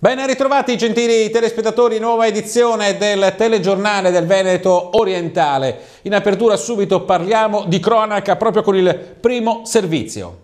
Ben ritrovati gentili telespettatori, nuova edizione del telegiornale del Veneto Orientale. In apertura subito parliamo di cronaca proprio con il primo servizio.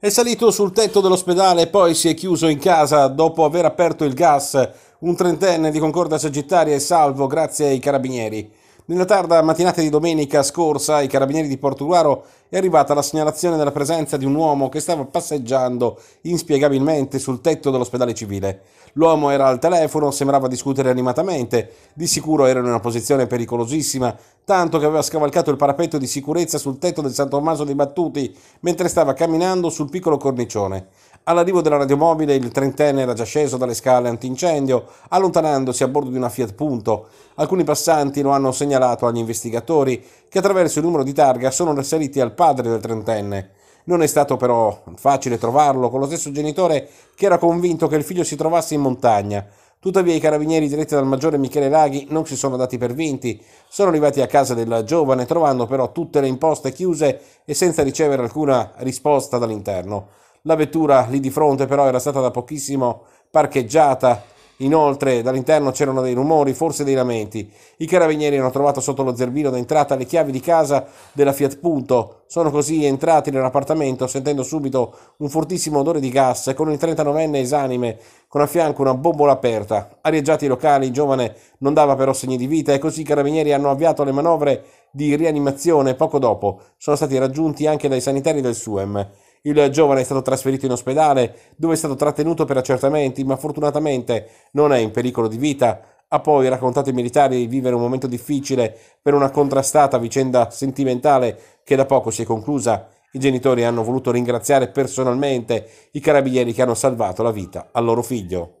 È salito sul tetto dell'ospedale e poi si è chiuso in casa dopo aver aperto il gas un trentenne di Concorda Sagittaria è salvo grazie ai carabinieri. Nella tarda mattinata di domenica scorsa ai carabinieri di Portugaro è arrivata la segnalazione della presenza di un uomo che stava passeggiando inspiegabilmente sul tetto dell'ospedale civile. L'uomo era al telefono, sembrava discutere animatamente, di sicuro era in una posizione pericolosissima, tanto che aveva scavalcato il parapetto di sicurezza sul tetto del San Tommaso dei Battuti mentre stava camminando sul piccolo cornicione. All'arrivo della radiomobile il trentenne era già sceso dalle scale antincendio, allontanandosi a bordo di una Fiat Punto. Alcuni passanti lo hanno segnalato agli investigatori, che attraverso il numero di targa sono risaliti al padre del trentenne. Non è stato però facile trovarlo, con lo stesso genitore che era convinto che il figlio si trovasse in montagna. Tuttavia i carabinieri diretti dal maggiore Michele Laghi non si sono dati per vinti, sono arrivati a casa del giovane trovando però tutte le imposte chiuse e senza ricevere alcuna risposta dall'interno. La vettura lì di fronte però era stata da pochissimo parcheggiata, inoltre dall'interno c'erano dei rumori, forse dei lamenti. I carabinieri hanno trovato sotto lo zerbino d'entrata le chiavi di casa della Fiat Punto. Sono così entrati nell'appartamento sentendo subito un fortissimo odore di gas e con il 39enne esanime con a fianco una bombola aperta. Arieggiati i locali, il giovane non dava però segni di vita e così i carabinieri hanno avviato le manovre di rianimazione poco dopo. Sono stati raggiunti anche dai sanitari del SUEM. Il giovane è stato trasferito in ospedale, dove è stato trattenuto per accertamenti, ma fortunatamente non è in pericolo di vita. Ha poi raccontato ai militari di vivere un momento difficile per una contrastata vicenda sentimentale che da poco si è conclusa. I genitori hanno voluto ringraziare personalmente i carabinieri che hanno salvato la vita al loro figlio.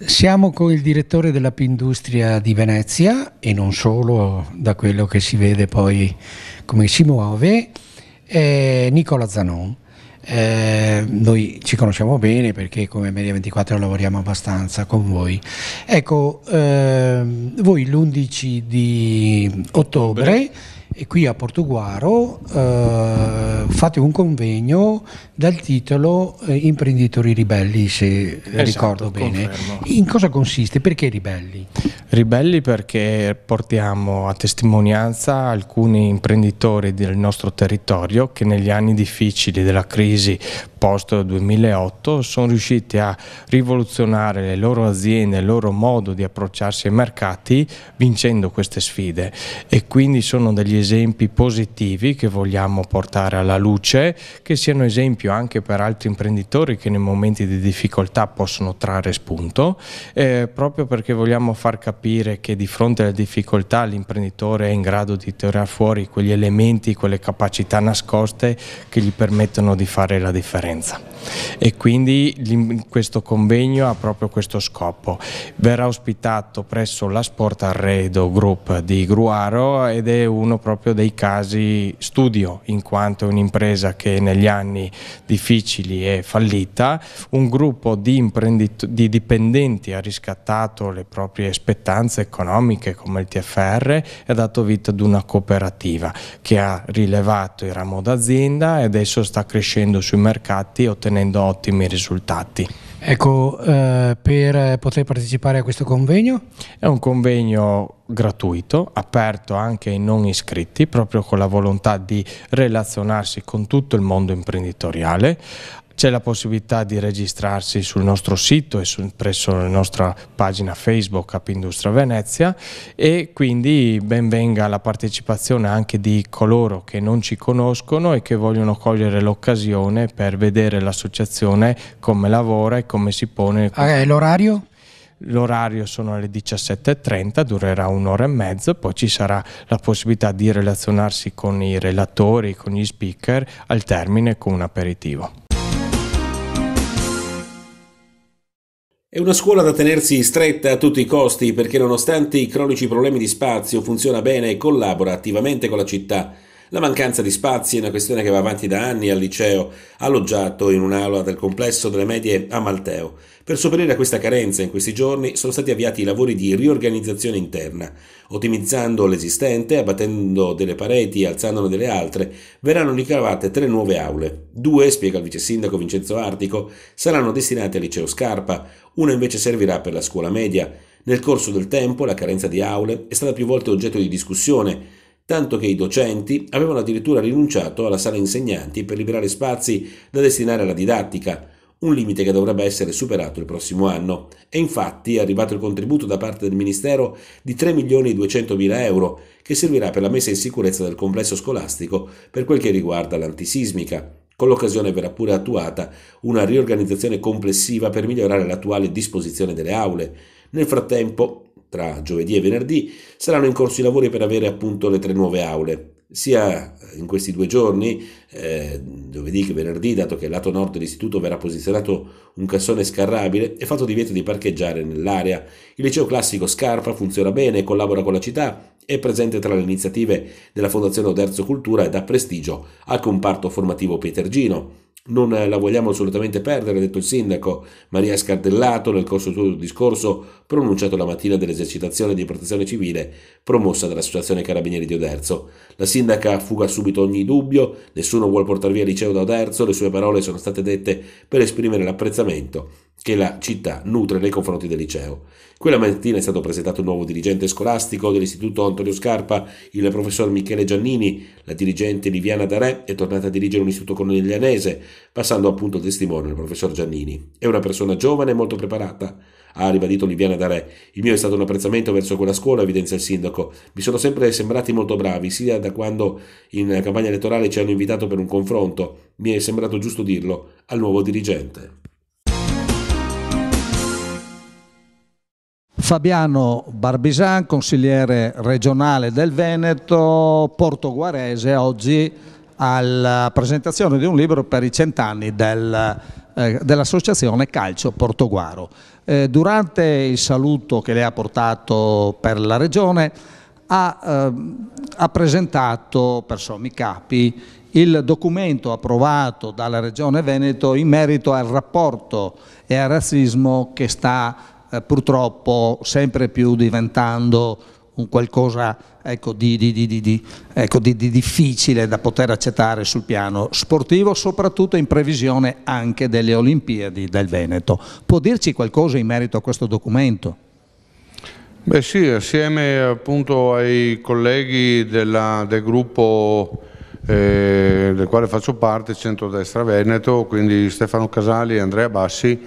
Siamo con il direttore della Pindustria di Venezia e non solo da quello che si vede poi come si muove e Nicola Zanon. Eh, noi ci conosciamo bene perché come Media 24 lavoriamo abbastanza con voi. Ecco, ehm, voi l'11 di ottobre qui a Portuguaro eh, fate un convegno dal titolo eh, Imprenditori ribelli, se esatto, ricordo bene. Confermo. In cosa consiste? Perché ribelli? Ribelli perché portiamo a testimonianza alcuni imprenditori del nostro territorio che negli anni difficili della crisi post 2008 sono riusciti a rivoluzionare le loro aziende, il loro modo di approcciarsi ai mercati vincendo queste sfide e quindi sono degli esempi positivi che vogliamo portare alla luce, che siano esempio anche per altri imprenditori che nei momenti di difficoltà possono trarre spunto, eh, proprio perché vogliamo far capire che di fronte alle difficoltà l'imprenditore è in grado di tirare fuori quegli elementi, quelle capacità nascoste che gli permettono di fare la differenza trasparenza e quindi questo convegno ha proprio questo scopo. Verrà ospitato presso la Sport Arredo Group di Gruaro ed è uno proprio dei casi studio in quanto è un'impresa che negli anni difficili è fallita, un gruppo di, di dipendenti ha riscattato le proprie aspettanze economiche come il TFR e ha dato vita ad una cooperativa che ha rilevato il ramo d'azienda e adesso sta crescendo sui mercati contratti ottenendo ottimi risultati. Ecco, eh, per eh, poter partecipare a questo convegno? È un convegno gratuito, aperto anche ai non iscritti, proprio con la volontà di relazionarsi con tutto il mondo imprenditoriale, c'è la possibilità di registrarsi sul nostro sito e su, presso la nostra pagina Facebook App Venezia e quindi benvenga la partecipazione anche di coloro che non ci conoscono e che vogliono cogliere l'occasione per vedere l'associazione come lavora e come si pone. Ah, l'orario? L'orario sono alle 17.30, durerà un'ora e mezza, poi ci sarà la possibilità di relazionarsi con i relatori, con gli speaker, al termine con un aperitivo. È una scuola da tenersi stretta a tutti i costi perché nonostante i cronici problemi di spazio funziona bene e collabora attivamente con la città. La mancanza di spazi è una questione che va avanti da anni al liceo, alloggiato in un'aula del complesso delle medie a Malteo. Per sopperire a questa carenza in questi giorni sono stati avviati i lavori di riorganizzazione interna. Ottimizzando l'esistente, abbattendo delle pareti e alzandone delle altre, verranno ricavate tre nuove aule. Due, spiega il vice sindaco Vincenzo Artico, saranno destinate al liceo Scarpa, una invece servirà per la scuola media. Nel corso del tempo la carenza di aule è stata più volte oggetto di discussione tanto che i docenti avevano addirittura rinunciato alla sala insegnanti per liberare spazi da destinare alla didattica, un limite che dovrebbe essere superato il prossimo anno. E infatti è arrivato il contributo da parte del Ministero di 3 milioni e 200 mila euro, che servirà per la messa in sicurezza del complesso scolastico per quel che riguarda l'antisismica. Con l'occasione verrà pure attuata una riorganizzazione complessiva per migliorare l'attuale disposizione delle aule. Nel frattempo tra giovedì e venerdì, saranno in corso i lavori per avere appunto le tre nuove aule. Sia eh, in questi due giorni, eh, giovedì che venerdì, dato che al lato nord dell'istituto verrà posizionato un cassone scarrabile e fatto divieto di parcheggiare nell'area. Il liceo classico Scarpa funziona bene, collabora con la città, è presente tra le iniziative della Fondazione Oderzo Cultura e dà prestigio al comparto formativo pietergino non eh, la vogliamo assolutamente perdere, ha detto il sindaco Maria Scardellato nel corso del suo discorso pronunciato la mattina dell'esercitazione di protezione civile promossa dall'Associazione Carabinieri di Oderzo. La sindaca fuga subito ogni dubbio, nessuno vuole portare via il liceo da Oderzo, le sue parole sono state dette per esprimere l'apprezzamento che la città nutre nei confronti del liceo. Quella mattina è stato presentato il nuovo dirigente scolastico dell'Istituto Antonio Scarpa, il professor Michele Giannini, la dirigente Liviana Darè è tornata a dirigere un istituto coniglianese, passando appunto testimone il professor Giannini. È una persona giovane e molto preparata ha ribadito Liviana Darè. Il mio è stato un apprezzamento verso quella scuola, evidenzia il sindaco. Mi sono sempre sembrati molto bravi, sia da quando in campagna elettorale ci hanno invitato per un confronto. Mi è sembrato giusto dirlo al nuovo dirigente. Fabiano Barbisan, consigliere regionale del Veneto, portoguarese, oggi alla presentazione di un libro per i cent'anni del, eh, dell'associazione Calcio Portoguaro. Eh, durante il saluto che lei ha portato per la regione ha, eh, ha presentato per sommi capi il documento approvato dalla Regione Veneto in merito al rapporto e al razzismo che sta eh, purtroppo sempre più diventando un qualcosa ecco, di, di, di, ecco, di, difficile da poter accettare sul piano sportivo, soprattutto in previsione anche delle Olimpiadi del Veneto. Può dirci qualcosa in merito a questo documento? Beh sì, assieme appunto ai colleghi della, del gruppo eh, del quale faccio parte, Centrodestra Veneto, quindi Stefano Casali e Andrea Bassi,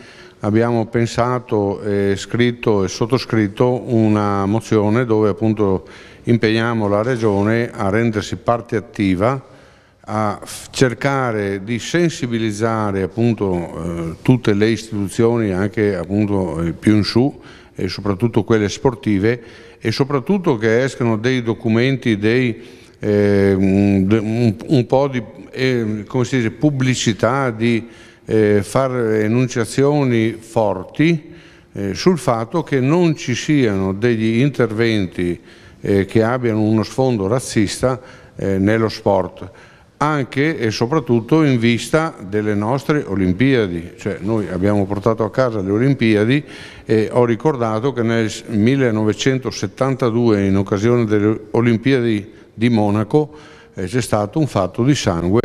abbiamo pensato e scritto e sottoscritto una mozione dove appunto impegniamo la Regione a rendersi parte attiva, a cercare di sensibilizzare appunto eh, tutte le istituzioni, anche appunto eh, più in su e soprattutto quelle sportive e soprattutto che escano dei documenti, dei eh, un, un, po' di eh, dice, pubblicità, di eh, fare enunciazioni forti eh, sul fatto che non ci siano degli interventi eh, che abbiano uno sfondo razzista eh, nello sport anche e soprattutto in vista delle nostre Olimpiadi, cioè noi abbiamo portato a casa le Olimpiadi e ho ricordato che nel 1972 in occasione delle Olimpiadi di Monaco eh, c'è stato un fatto di sangue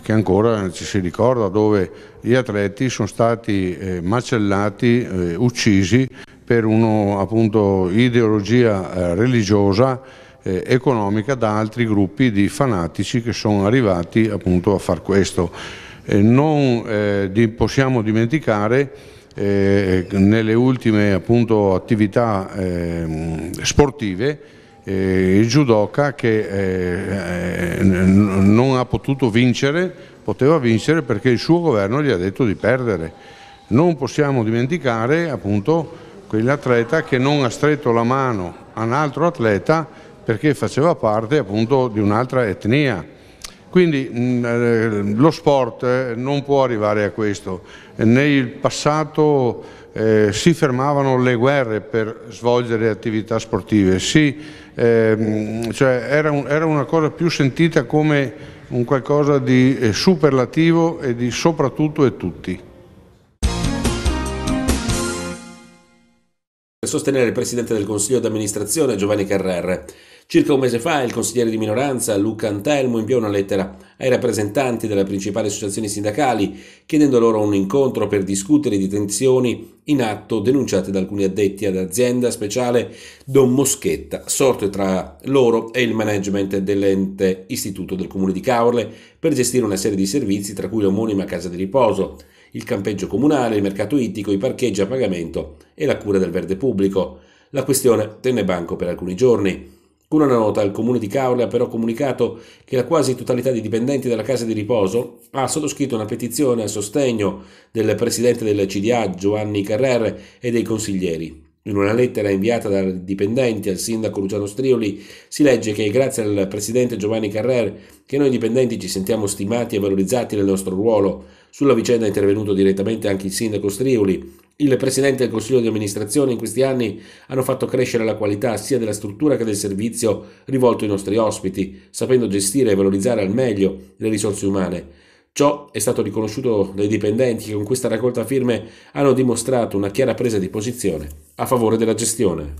che ancora ci si ricorda dove gli atleti sono stati eh, macellati, eh, uccisi per un'ideologia eh, religiosa eh, economica da altri gruppi di fanatici che sono arrivati appunto a far questo. Eh, non eh, di, possiamo dimenticare nelle ultime appunto, attività ehm, sportive eh, judoka che eh, eh non ha potuto vincere, poteva vincere perché il suo governo gli ha detto di perdere. Non possiamo dimenticare appunto quell'atleta che non ha stretto la mano a un altro atleta perché faceva parte appunto di un'altra etnia quindi mh, mm, eh, lo sport eh, non può arrivare a questo. Nel passato eh, si fermavano le guerre per svolgere attività sportive, si, ehm, cioè era, un, era, una cosa più sentita come un qualcosa di eh, superlativo e di soprattutto e tutti. Per sostenere il Presidente del Consiglio d'amministrazione Giovanni Carrere, Circa un mese fa il consigliere di minoranza Luca Antelmo inviò una lettera ai rappresentanti delle principali associazioni sindacali chiedendo loro un incontro per discutere di tensioni in atto denunciate da alcuni addetti ad azienda speciale Don Moschetta, sorte tra loro e il management dell'ente istituto del comune di Caorle per gestire una serie di servizi tra cui l'omonima casa di riposo, il campeggio comunale, il mercato ittico, i parcheggi a pagamento e la cura del verde pubblico. La questione tenne banco per alcuni giorni. Con una nota il comune di Caule ha però comunicato che la quasi totalità dei dipendenti della casa di riposo ha sottoscritto una petizione a sostegno del presidente del CDA Giovanni Carrer e dei consiglieri. In una lettera inviata dai dipendenti al sindaco Luciano Strioli si legge che grazie al presidente Giovanni Carrer che noi dipendenti ci sentiamo stimati e valorizzati nel nostro ruolo. Sulla vicenda è intervenuto direttamente anche il sindaco Strioli il Presidente del Consiglio di amministrazione in questi anni hanno fatto crescere la qualità sia della struttura che del servizio rivolto ai nostri ospiti, sapendo gestire e valorizzare al meglio le risorse umane. Ciò è stato riconosciuto dai dipendenti che con questa raccolta firme hanno dimostrato una chiara presa di posizione a favore della gestione.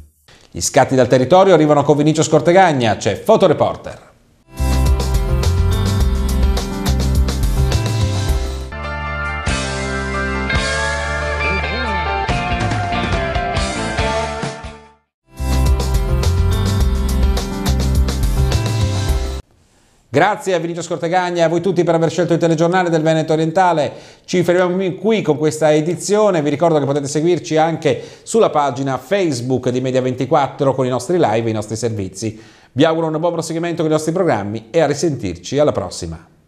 Gli scatti dal territorio arrivano con Vinicio Scortegagna, c'è Fotoreporter. Grazie a Vinicio Scortegagna e a voi tutti per aver scelto il telegiornale del Veneto Orientale. Ci fermiamo qui con questa edizione. Vi ricordo che potete seguirci anche sulla pagina Facebook di Media24 con i nostri live e i nostri servizi. Vi auguro un buon proseguimento con i nostri programmi e a risentirci alla prossima.